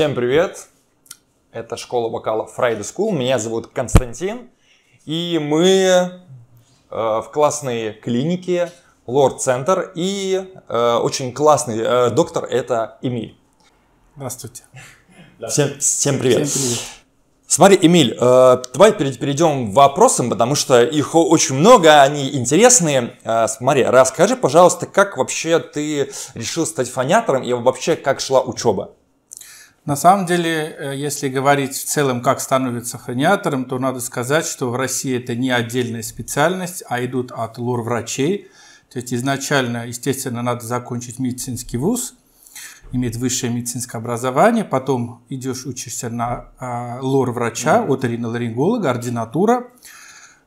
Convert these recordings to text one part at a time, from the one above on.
Всем привет! Это школа вокала Friday School. Меня зовут Константин. И мы э, в классной клинике Лорд Центр. И э, очень классный э, доктор это Эмиль. Здравствуйте. Всем, всем привет. Всем привет. Смотри, Эмиль, э, давай перейдем к вопросам, потому что их очень много, они интересные. Э, смотри, расскажи, пожалуйста, как вообще ты решил стать фониатором, и вообще как шла учеба? На самом деле, э, если говорить в целом, как становится хрониатором, то надо сказать, что в России это не отдельная специальность, а идут от лор-врачей. То есть изначально, естественно, надо закончить медицинский вуз, иметь высшее медицинское образование, потом идешь, учишься на а, лор-врача, mm-hmm. оториноларинголога, ординатура.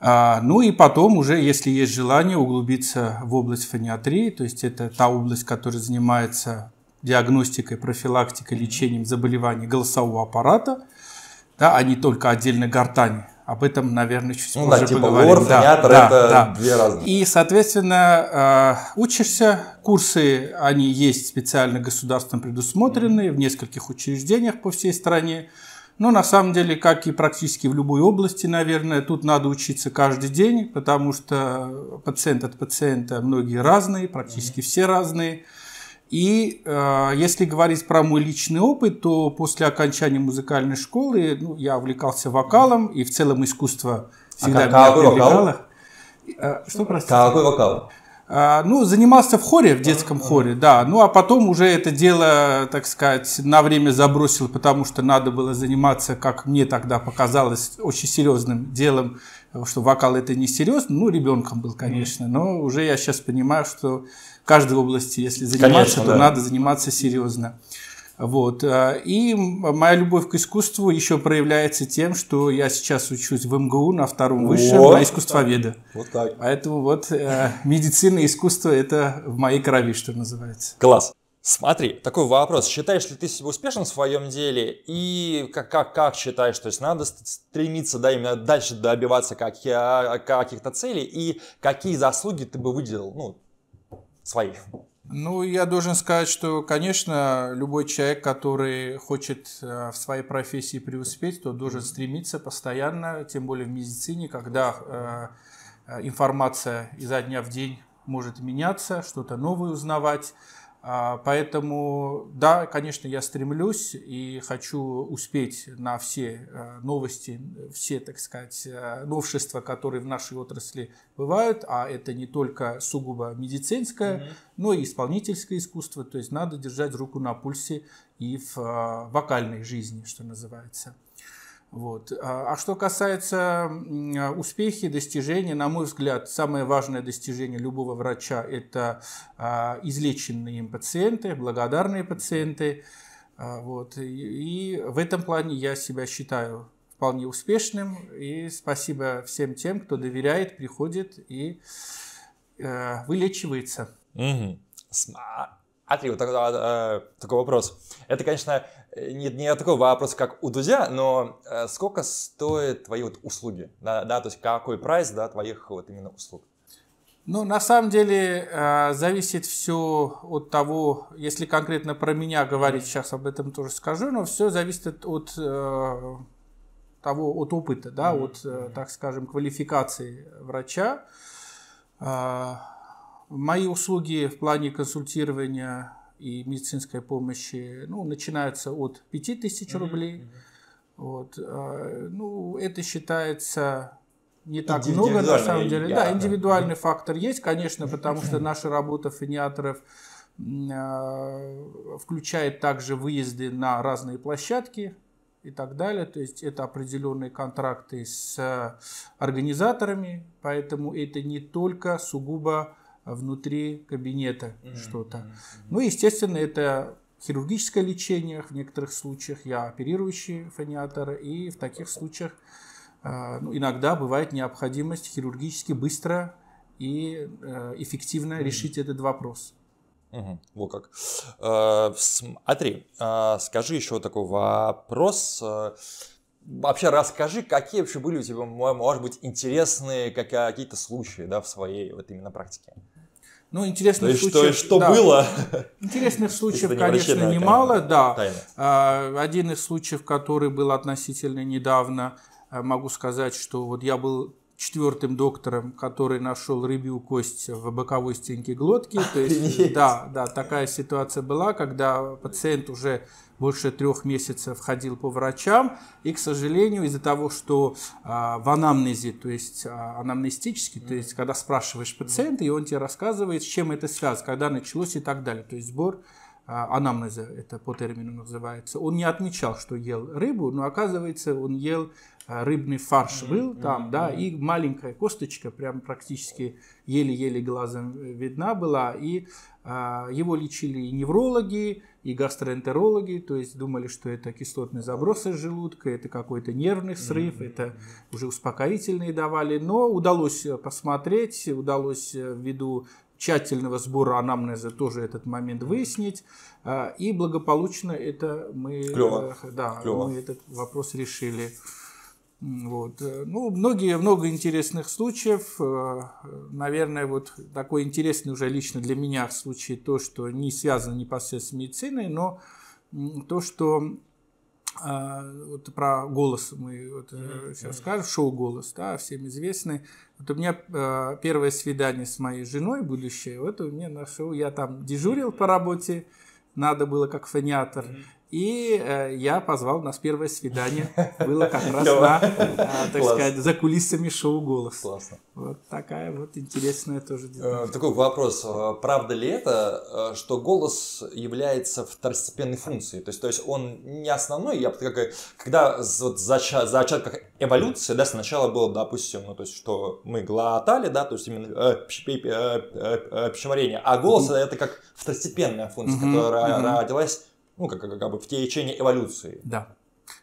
А, ну и потом уже, если есть желание, углубиться в область фониатрии, то есть это та область, которая занимается диагностикой, профилактикой, лечением заболеваний голосового аппарата, да, а не только отдельно гортани. Об этом, наверное, чуть ну, позже да, типа поговорим. Орф, да, неатр, да, это да. две разные. И, соответственно, э, учишься, курсы, они есть специально государством предусмотренные в нескольких учреждениях по всей стране. Но на самом деле, как и практически в любой области, наверное, тут надо учиться каждый день, потому что пациент от пациента многие разные, практически все разные. И э, если говорить про мой личный опыт, то после окончания музыкальной школы ну, я увлекался вокалом и в целом искусство всегда а как, меня э, какой привлекало. Вокал? Что, простите? Какой вокал? ну, занимался в хоре, в детском а. хоре, да. Ну, а потом уже это дело, так сказать, на время забросил, потому что надо было заниматься, как мне тогда показалось, очень серьезным делом что вокал это не серьезно. Ну, ребенком был, конечно, но уже я сейчас понимаю, что в каждой области, если заниматься, конечно, то да. надо заниматься серьезно. Вот. Э, и моя любовь к искусству еще проявляется тем, что я сейчас учусь в МГУ на втором высшем вот, на искусствоведа. Вот так. Поэтому вот э, медицина и искусство – это в моей крови, что называется. Класс. Смотри, такой вопрос. Считаешь ли ты себя успешным в своем деле? И как, как, как считаешь? То есть надо стремиться да, именно дальше добиваться каких-то целей? И какие заслуги ты бы выделил? Ну, свои. Ну, я должен сказать, что, конечно, любой человек, который хочет э, в своей профессии преуспеть, то должен стремиться постоянно, тем более в медицине, когда э, э, информация изо дня в день может меняться, что-то новое узнавать. А, поэтому, да, конечно, я стремлюсь и хочу успеть на все э, новости, все, так сказать, э, новшества, которые в нашей отрасли бывают, а это не только сугубо медицинское, mm-hmm. но и исполнительское искусство, то есть надо держать руку на пульсе и в э, вокальной жизни, что называется. Вот. А, а что касается успехи, достижений, на мой взгляд, самое важное достижение любого врача – это а, излеченные им пациенты, благодарные пациенты. А, вот. И в этом плане я себя считаю вполне успешным. И спасибо всем тем, кто доверяет, приходит и э, вылечивается. Угу. Смотри, вот такой вопрос. Это, конечно, Э, не, не такой вопрос, как у друзья но э, сколько стоят твои вот услуги, да, да, то есть какой прайс, да, твоих вот именно услуг? Ну, на самом деле, э, зависит все от того, если конкретно про меня говорить, сейчас об этом тоже скажу, но все зависит от э, того, от опыта, да, mm-hmm. от, э, так скажем, квалификации врача. Э, мои услуги в плане консультирования и медицинской помощи, ну, начинаются от 5000 рублей. Mm-hmm. Вот. А, ну, это считается не так много, на самом деле. Я, да, индивидуальный да. фактор есть, конечно, потому что наша работа финиаторов а, включает также выезды на разные площадки и так далее. То есть это определенные контракты с а, организаторами, поэтому это не только сугубо внутри кабинета mm-hmm. что-то. Mm-hmm. Ну, естественно, это хирургическое лечение, в некоторых случаях я оперирующий фониатор, и в таких случаях э, ну, иногда бывает необходимость хирургически быстро и э, эффективно mm-hmm. решить этот вопрос. Угу, вот как. Э, смотри, э, скажи еще такой вопрос. Вообще расскажи, какие вообще были у тебя, может быть, интересные какие-то случаи да, в своей вот именно практике. Ну, интересных есть, случаев... Что, что да, было? Интересных случаев, конечно, немало, да. Тайна. Один из случаев, который был относительно недавно, э, могу сказать, что вот я был четвертым доктором, который нашел рыбью кость в боковой стенке глотки. То есть, да, да, такая ситуация была, когда пациент уже больше трех месяцев ходил по врачам, и, к сожалению, из-за того, что а, в анамнезе, то есть а, анамнестически, то есть когда спрашиваешь пациента, и он тебе рассказывает, с чем это связано, когда началось и так далее, то есть сбор а, анамнеза, это по термину называется, он не отмечал, что ел рыбу, но оказывается, он ел а, рыбный фарш был mm-hmm. там, да, и маленькая косточка прям практически еле-еле глазом э, видна была, и а, его лечили и неврологи, и гастроэнтерологи, то есть думали, что это кислотный заброс из желудка, это какой-то нервный срыв, mm-hmm. это уже успокоительные давали, но удалось э, посмотреть, удалось э, ввиду тщательного сбора анамнеза тоже этот момент выяснить. А, и благополучно это мы, э, Клево. Да, Клево. мы этот вопрос решили. Вот. Э, ну, многие, много интересных случаев. Э, наверное, вот такой интересный уже лично для меня случай то, что не связано непосредственно с медициной, но то, что а, вот про голос мы вот mm-hmm. Э, сейчас скажем, шоу «Голос», да, всем известный. Вот у меня а, первое свидание с моей женой будущее, вот у меня на шоу я там дежурил по работе, надо было как фониатор. Mm-hmm. И э, я позвал, нас первое свидание было как раз на, э, так сказать, за кулисами шоу «Голос». Классно. Вот такая вот интересная тоже э, деталь. Такой вопрос. Э, правда ли это, э, что голос является второстепенной функцией? То есть, то есть он не основной, я как, когда вот за, за очатках эволюции, да, сначала было, допустим, ну, то есть, что мы глотали, да, то есть именно э, пищеварение, а голос mm-hmm. это как второстепенная функция, mm-hmm. которая mm-hmm. родилась ну, как, как, как бы в течение эволюции. Да.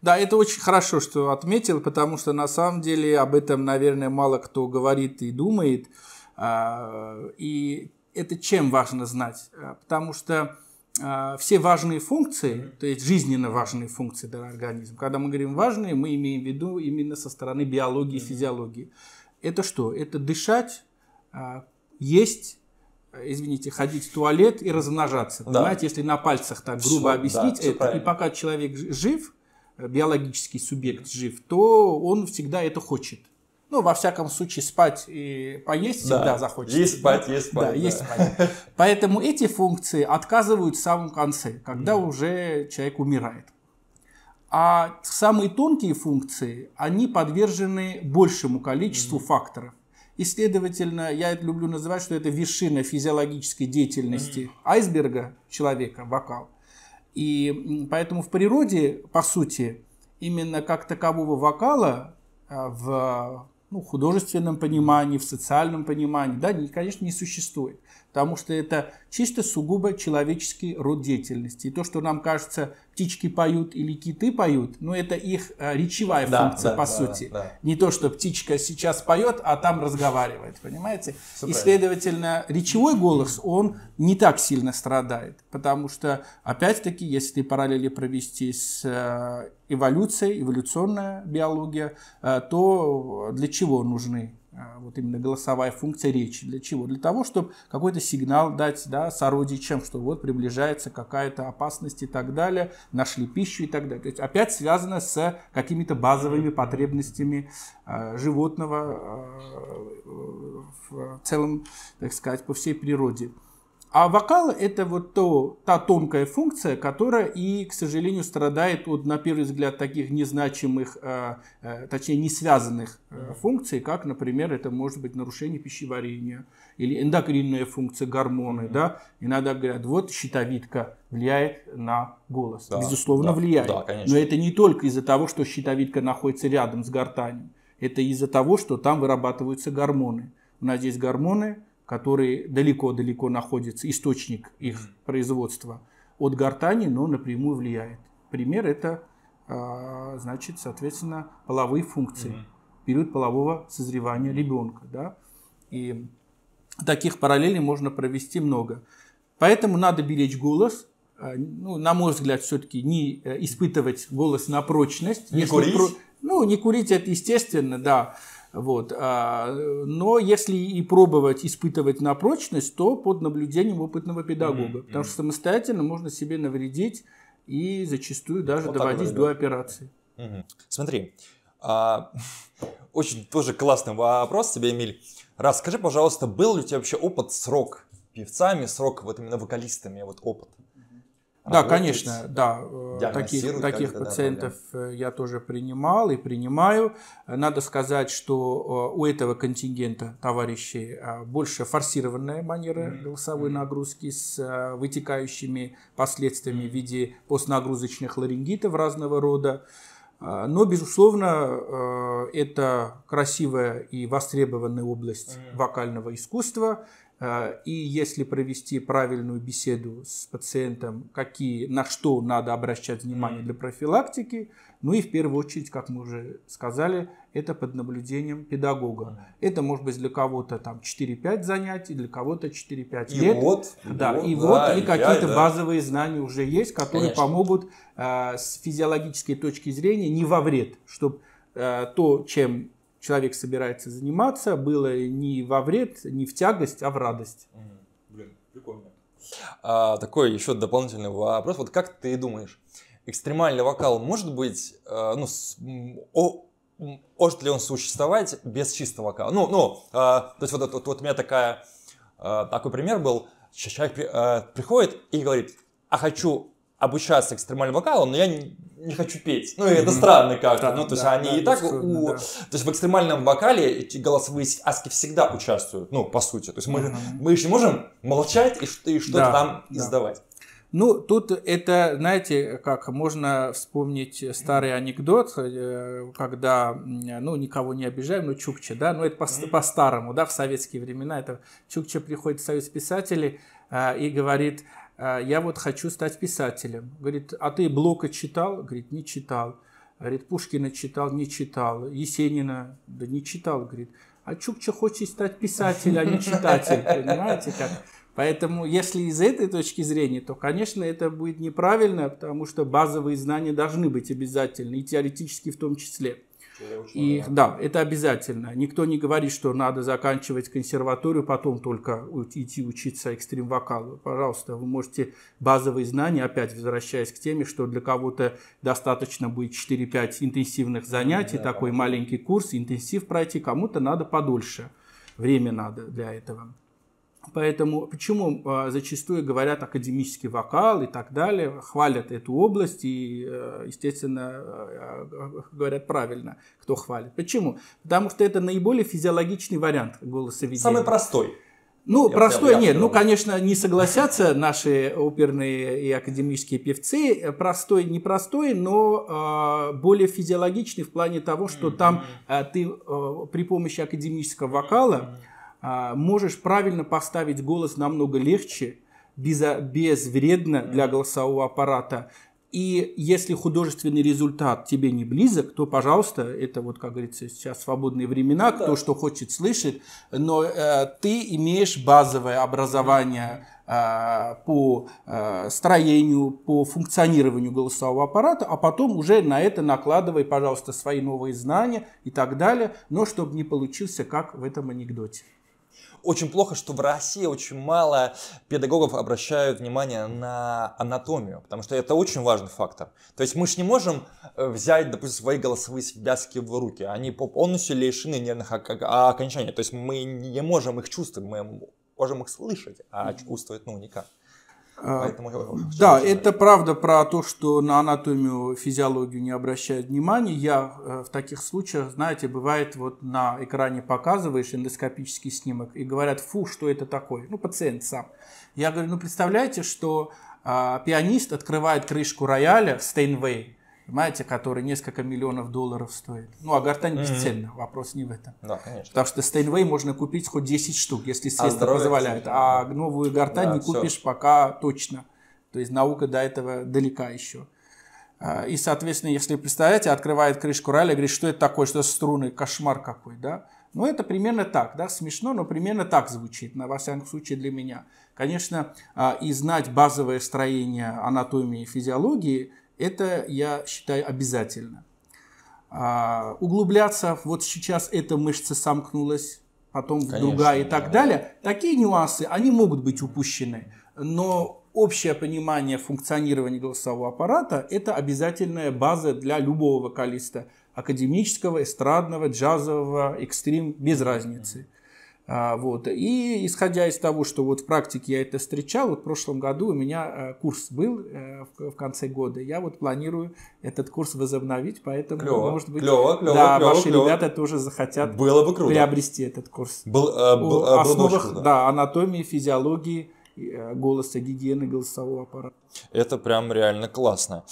Да, это очень хорошо, что отметил, потому что на самом деле об этом, наверное, мало кто говорит и думает. А, и это чем важно знать? А, потому что а, все важные функции, то есть жизненно важные функции для организма, когда мы говорим важные, мы имеем в виду именно со стороны биологии и физиологии. Это что? Это дышать, есть, извините, ходить в туалет и размножаться. Да. Понимаете, если на пальцах так грубо все, объяснить да, это, и пока человек жив, биологический субъект жив, то он всегда это хочет. Ну, во всяком случае, спать и поесть да. всегда захочется. Есть спать, да? есть спать. Да, да. есть спать. Поэтому эти функции отказывают в самом конце, когда mm. уже человек умирает. А самые тонкие функции, они подвержены большему количеству mm. факторов. И, следовательно, я это люблю называть, что это вершина физиологической деятельности айсберга человека, вокал. И поэтому в природе, по сути, именно как такового вокала а, в ну, художественном понимании, в социальном понимании, да, конечно, не существует потому что это чисто сугубо человеческий род деятельности. И то, что нам кажется, птички поют или киты поют, ну это их э, речевая да, функция, да, по да, сути. Да, да. Не то, что птичка сейчас поет, а там разговаривает, понимаете? Все И, следовательно, речевой голос, он не так сильно страдает, потому что, опять-таки, если параллели провести с э, эволюцией, эволюционная биология, э, то для чего нужны Э, вот именно голосовая функция речи. Для чего? Для того, чтобы какой-то сигнал дать да, сородичам, что вот приближается какая-то опасность и так далее, нашли пищу и так далее. То есть опять связано с какими-то базовыми потребностями э, животного э, в целом, так сказать, по всей природе. А вокал — это вот то, та тонкая функция, которая и, к сожалению, страдает от, на первый взгляд, таких незначимых, э, э, точнее, не связанных э, функций, как, например, это может быть нарушение пищеварения или эндокринная функция, гормоны, да? Иногда говорят, вот щитовидка влияет на голос. Да, Безусловно, да, влияет. Да, Но это не только из-за того, что щитовидка находится рядом с гортанью. Это из-за того, что там вырабатываются гормоны. У нас здесь гормоны — которые далеко-далеко находятся, источник их производства от гортани, но напрямую влияет. Пример это, а, значит, соответственно, половые функции, период полового созревания ребенка. Да? И таких параллелей можно провести много. Поэтому надо беречь голос, а, ну, на мой взгляд, все-таки не э, испытывать голос на прочность. Не курить? Про... Ну, не курить это естественно, да. Вот. А, но если и пробовать испытывать на прочность, то под наблюдением опытного педагога. Mm-hmm. Потому что самостоятельно можно себе навредить и зачастую даже вот доводить до операции. Угу. Смотри, а, очень тоже классный вопрос тебе, Эмиль. Расскажи, пожалуйста, был ли у тебя вообще опыт срок певцами, срок вот именно вокалистами, вот опыт? Да, конечно, да. Э, таких, таких пациентов э, я тоже принимал и принимаю. Надо сказать, что э, у этого контингента товарищей больше форсированная манера голосовой нагрузки с вытекающими последствиями в виде постнагрузочных ларингитов разного рода. Но, безусловно, это красивая и востребованная область вокального искусства – а, и если провести правильную беседу с пациентом, какие, на что надо обращать внимание для профилактики, ну и в первую очередь, как мы уже сказали, это под наблюдением педагога. Это может быть для кого-то там 4-5 занятий, для кого-то 4-5 лет. И Вот, да, вот, и вот, и какие-то да. базовые знания уже есть, которые Конечно. помогут э, с физиологической точки зрения не во вред, чтобы э, а, то, чем человек собирается заниматься, было не во вред, не в тягость, а в радость. Блин, прикольно. А, такой еще дополнительный вопрос. Вот как ты думаешь, экстремальный вокал может быть, э, ну, с, о, может ли он существовать без чистого вокала? Ну, ну, э, то есть вот, вот, вот у меня такая, э, такой пример был. Человек э, приходит и говорит, а хочу обучаться экстремальному вокалу, но я не, не хочу петь. Ну, это mm-hmm. странно как-то. ну, то есть они и так у... То есть в экстремальном вокале эти голосовые аски всегда участвуют, ну, по сути. То есть мы, mm можем молчать и, что-то да, там издавать. Ну, тут это, знаете, как можно вспомнить старый анекдот, э, когда, ну, никого не обижаем, но ну, Чукча, да, ну, это по-старому, по да, в советские времена, это Чукча приходит в Союз писателей э, и говорит, «А, я вот хочу стать писателем. Говорит, а ты Блока читал? Говорит, не читал. Говорит, Пушкина читал? Не читал. Есенина? Да не читал, говорит. А Чукча хочет стать писателем, а не читателем. понимаете как? Поэтому, если из этой точки зрения, то, конечно, это будет неправильно, потому что базовые знания должны быть обязательны, и теоретически в том числе. И рано. да, это обязательно. Никто не говорит, что надо заканчивать консерваторию, потом только идти учиться экстрим-вокалу. Пожалуйста, вы можете базовые знания, опять возвращаясь к теме, что для кого-то достаточно будет 4-5 интенсивных занятий, да, такой да. маленький курс, интенсив пройти, кому-то надо подольше. Время надо для этого. Поэтому почему а, зачастую говорят академический вокал и так далее, хвалят эту область и, э, естественно, э, говорят правильно, кто хвалит. Почему? Потому что это наиболее физиологичный вариант голосоведения. Самый простой. Ну, я простой я, нет. Я ну, конечно, не согласятся наши оперные и академические певцы. Простой, непростой, но э, более физиологичный в плане того, что mm-hmm. там э, ты э, при помощи академического вокала а, можешь правильно поставить голос намного легче, без, безвредно для голосового аппарата. И если художественный результат тебе не близок, то, пожалуйста, это вот, как говорится, сейчас свободные времена, ну, кто да. что хочет слышит, но э, ты имеешь базовое образование э, по э, строению, по функционированию голосового аппарата, а потом уже на это накладывай, пожалуйста, свои новые знания и так далее, но чтобы не получился, как в этом анекдоте очень плохо, что в России очень мало педагогов обращают внимание на анатомию, потому что это очень важный фактор. То есть мы же не можем э, взять, допустим, свои голосовые связки в руки, они полностью лишены нервных а, окончаний, то есть мы не можем их чувствовать, мы можем их слышать, а чувствовать, ну, никак. А, Поэтому... Да, это правда про то, что на анатомию, физиологию не обращают внимания. Я э, в таких случаях, знаете, бывает вот на экране показываешь эндоскопический снимок и говорят, фу, что это такое? Ну, пациент сам. Я говорю, ну, представляете, что а, пианист открывает крышку рояля в Стейнвей, понимаете, который несколько миллионов долларов стоит. Ну, а гортань mm-hmm. бесценна, вопрос не в этом. Да, конечно. Так что Стейнвей можно купить хоть 10 штук, если а средства а позволяют. А новую гортань да, не купишь все. пока точно. То есть наука до этого далека еще. А, и, соответственно, если представляете, открывает крышку ралли, говорит, что это такое, что это струны, кошмар какой, да? Ну, это примерно так, да, смешно, но примерно так звучит, на во всяком случае, для меня. Конечно, а, и знать базовое строение анатомии и физиологии это, я считаю, обязательно. А, углубляться, вот сейчас эта мышца сомкнулась, потом Конечно, другая и так да, далее. Да. Такие нюансы, они могут быть упущены, но общее понимание функционирования голосового аппарата – это обязательная база для любого вокалиста – академического, эстрадного, джазового, экстрим, без разницы. Mm-hmm. А, вот. И исходя из того, что вот в практике я это встречал, вот в прошлом году у меня э, курс был э, в конце года, я вот планирую этот курс возобновить, поэтому, клево, может быть, клево, клево, да, клево, ваши клево. ребята тоже захотят Было бы круто. приобрести этот курс. Был, а, был, О основах круто. Да, анатомии, физиологии, голоса, гигиены голосового аппарата. Это прям реально классно.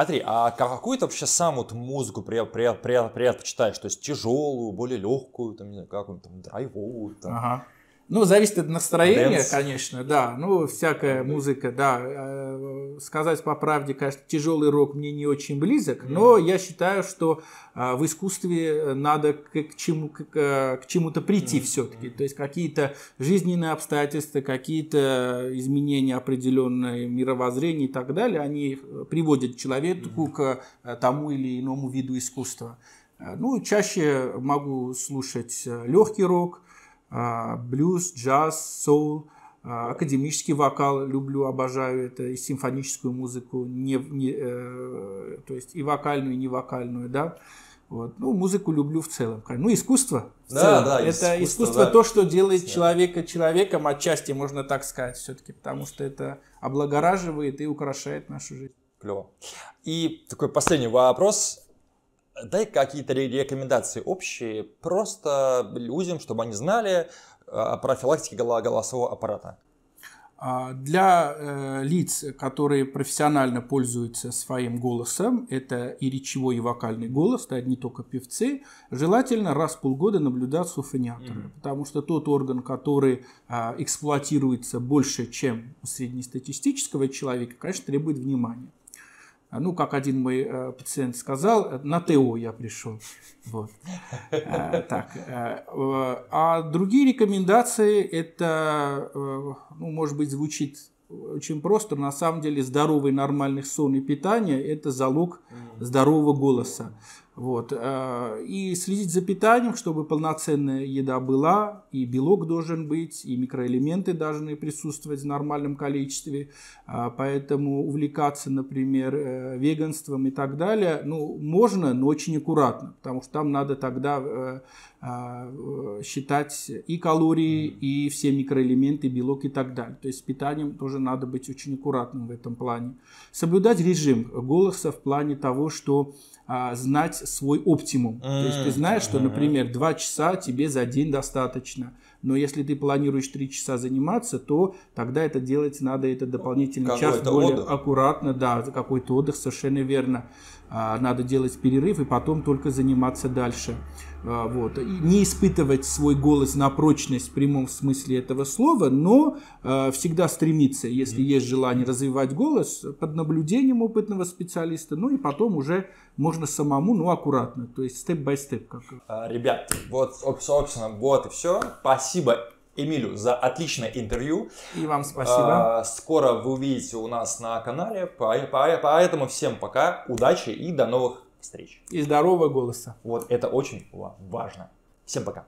Смотри, а какую то вообще сам вот музыку предпочитаешь? То есть тяжелую, более легкую, там, не знаю, как он там, драйвовую? Там? Ага. Ну, зависит от настроения, Dance. конечно, да. Ну, всякая музыка, да. Э, сказать по правде, конечно, тяжелый рок мне не очень близок, mm. но я считаю, что а, в искусстве э, надо к, чему, к, чему-то прийти mm. все-таки. То есть какие-то жизненные обстоятельства, какие-то изменения определенное мировоззрения и так далее, они э, приводят человеку mm. к тому или иному виду искусства. Ну, чаще могу слушать легкий рок, а, блюз, джаз, соул, а, академический вокал люблю, обожаю это, и симфоническую музыку, не, не, э, то есть и вокальную, и не вокальную, да. Вот. Ну, музыку люблю в целом. Ну, искусство. В да, целом. да, это искусство, искусство да. то, что делает человека человеком, отчасти можно так сказать все-таки, потому что это облагораживает и украшает нашу жизнь. Клево. И такой последний вопрос. Дай какие-то рекомендации общие просто людям, чтобы они знали э, о профилактике голосового аппарата. А, для э, лиц, которые профессионально пользуются своим голосом, это и речевой, и вокальный голос, это не только певцы, желательно раз в полгода наблюдать суфониатора, mm-hmm. потому что тот орган, который а, эксплуатируется больше, чем у среднестатистического человека, конечно, требует внимания. А, ну, как один мой э, пациент сказал, э, на ТО я пришел. Вот. Э, так. А другие рекомендации, это, ну, может быть, звучит очень просто, но на самом деле здоровый нормальный сон и питание – это залог здорового голоса. Вот. Э, и следить за питанием, чтобы полноценная еда была, и белок должен быть, и микроэлементы должны присутствовать в нормальном количестве. А, поэтому увлекаться, например, э, веганством и так далее, ну, можно, но очень аккуратно, потому что там надо тогда э, а, считать и калории, и все микроэлементы, белок и так далее. То есть с питанием тоже надо быть очень аккуратным в этом плане. Соблюдать режим голоса в плане того, что а, знать свой оптимум. То есть ты знаешь, что, например, 2 часа тебе за день достаточно. Но если ты планируешь 3 часа заниматься, то тогда это делать надо, это дополнительный час более отдых. аккуратно, да, какой-то отдых, совершенно верно. А, надо делать перерыв и потом только заниматься дальше. А, вот, и не испытывать свой голос на прочность в прямом смысле этого слова, но э, всегда стремиться, если есть желание развивать голос, под наблюдением опытного специалиста, ну и потом уже можно самому, ну аккуратно, то есть степ-бай-степ. Как... А, ребят, вот, собственно, вот и все. Спасибо Эмилю за отличное интервью. И вам спасибо. А, скоро вы увидите у нас на канале, поэтому всем пока, удачи и до новых встреч. И здорового голоса. Вот это очень важно. Всем пока.